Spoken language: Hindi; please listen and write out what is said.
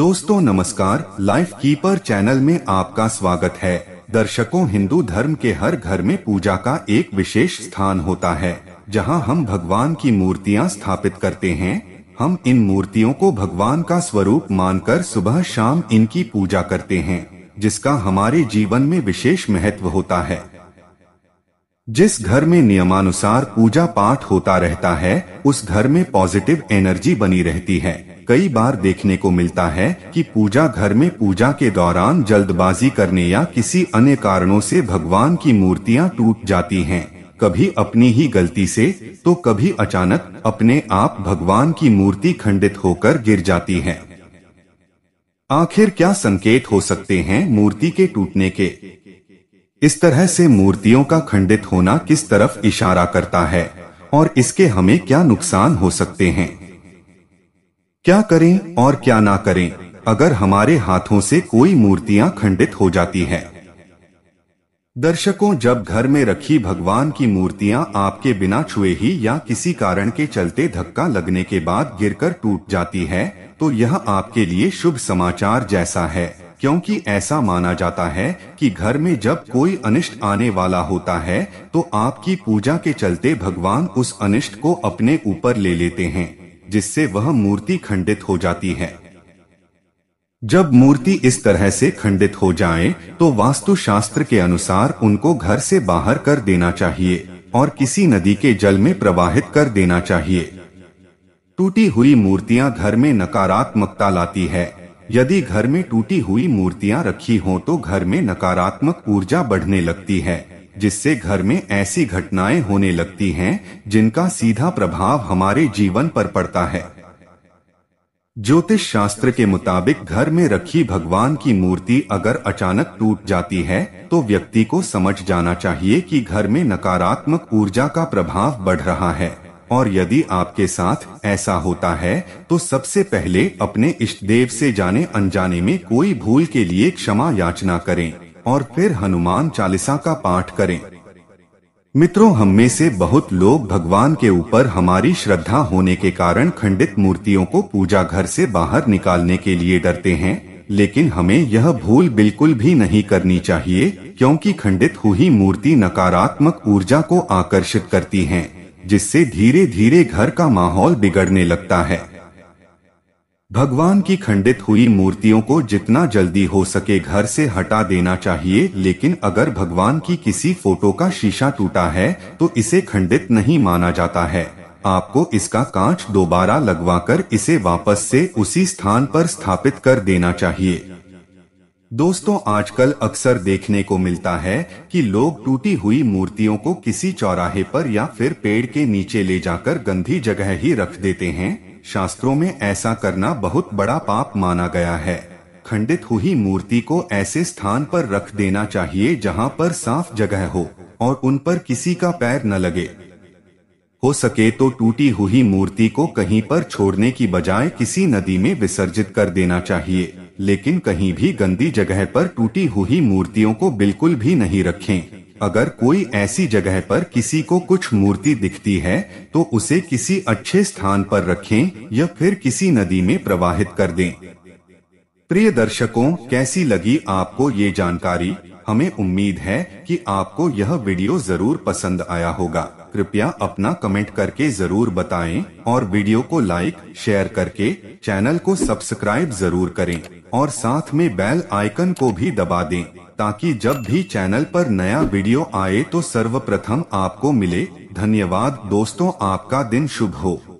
दोस्तों नमस्कार लाइफ कीपर चैनल में आपका स्वागत है दर्शकों हिंदू धर्म के हर घर में पूजा का एक विशेष स्थान होता है जहां हम भगवान की मूर्तियां स्थापित करते हैं हम इन मूर्तियों को भगवान का स्वरूप मानकर सुबह शाम इनकी पूजा करते हैं जिसका हमारे जीवन में विशेष महत्व होता है जिस घर में नियमानुसार पूजा पाठ होता रहता है उस घर में पॉजिटिव एनर्जी बनी रहती है कई बार देखने को मिलता है कि पूजा घर में पूजा के दौरान जल्दबाजी करने या किसी अन्य कारणों से भगवान की मूर्तियां टूट जाती हैं। कभी अपनी ही गलती से तो कभी अचानक अपने आप भगवान की मूर्ति खंडित होकर गिर जाती है आखिर क्या संकेत हो सकते हैं मूर्ति के टूटने के इस तरह से मूर्तियों का खंडित होना किस तरफ इशारा करता है और इसके हमें क्या नुकसान हो सकते हैं क्या करें और क्या ना करें अगर हमारे हाथों से कोई मूर्तियां खंडित हो जाती हैं। दर्शकों जब घर में रखी भगवान की मूर्तियां आपके बिना छुए ही या किसी कारण के चलते धक्का लगने के बाद गिरकर टूट जाती है तो यह आपके लिए शुभ समाचार जैसा है क्योंकि ऐसा माना जाता है कि घर में जब कोई अनिष्ट आने वाला होता है तो आपकी पूजा के चलते भगवान उस अनिष्ट को अपने ऊपर ले लेते हैं जिससे वह मूर्ति खंडित हो जाती है जब मूर्ति इस तरह से खंडित हो जाए तो वास्तु शास्त्र के अनुसार उनको घर से बाहर कर देना चाहिए और किसी नदी के जल में प्रवाहित कर देना चाहिए टूटी हुई मूर्तियां घर में नकारात्मकता लाती है यदि घर में टूटी हुई मूर्तियां रखी हों तो घर में नकारात्मक ऊर्जा बढ़ने लगती है जिससे घर में ऐसी घटनाएं होने लगती हैं जिनका सीधा प्रभाव हमारे जीवन पर पड़ता है ज्योतिष शास्त्र के मुताबिक घर में रखी भगवान की मूर्ति अगर अचानक टूट जाती है तो व्यक्ति को समझ जाना चाहिए कि घर में नकारात्मक ऊर्जा का प्रभाव बढ़ रहा है और यदि आपके साथ ऐसा होता है तो सबसे पहले अपने इष्ट देव से जाने अनजाने में कोई भूल के लिए क्षमा याचना करें और फिर हनुमान चालीसा का पाठ करें मित्रों हम में से बहुत लोग भगवान के ऊपर हमारी श्रद्धा होने के कारण खंडित मूर्तियों को पूजा घर से बाहर निकालने के लिए डरते हैं लेकिन हमें यह भूल बिल्कुल भी नहीं करनी चाहिए क्योंकि खंडित हुई मूर्ति नकारात्मक ऊर्जा को आकर्षित करती हैं, जिससे धीरे धीरे घर का माहौल बिगड़ने लगता है भगवान की खंडित हुई मूर्तियों को जितना जल्दी हो सके घर से हटा देना चाहिए लेकिन अगर भगवान की किसी फोटो का शीशा टूटा है तो इसे खंडित नहीं माना जाता है आपको इसका कांच दोबारा लगवाकर इसे वापस से उसी स्थान पर स्थापित कर देना चाहिए दोस्तों आजकल अक्सर देखने को मिलता है कि लोग टूटी हुई मूर्तियों को किसी चौराहे पर या फिर पेड़ के नीचे ले जाकर गंदी जगह ही रख देते हैं शास्त्रों में ऐसा करना बहुत बड़ा पाप माना गया है खंडित हुई मूर्ति को ऐसे स्थान पर रख देना चाहिए जहां पर साफ जगह हो और उन पर किसी का पैर न लगे हो सके तो टूटी हुई मूर्ति को कहीं पर छोड़ने की बजाय किसी नदी में विसर्जित कर देना चाहिए लेकिन कहीं भी गंदी जगह पर टूटी हुई मूर्तियों को बिल्कुल भी नहीं रखें अगर कोई ऐसी जगह पर किसी को कुछ मूर्ति दिखती है तो उसे किसी अच्छे स्थान पर रखें या फिर किसी नदी में प्रवाहित कर दें। प्रिय दर्शकों कैसी लगी आपको ये जानकारी हमें उम्मीद है कि आपको यह वीडियो जरूर पसंद आया होगा कृपया अपना कमेंट करके जरूर बताएं और वीडियो को लाइक शेयर करके चैनल को सब्सक्राइब जरूर करें और साथ में बेल आइकन को भी दबा दें ताकि जब भी चैनल पर नया वीडियो आए तो सर्वप्रथम आपको मिले धन्यवाद दोस्तों आपका दिन शुभ हो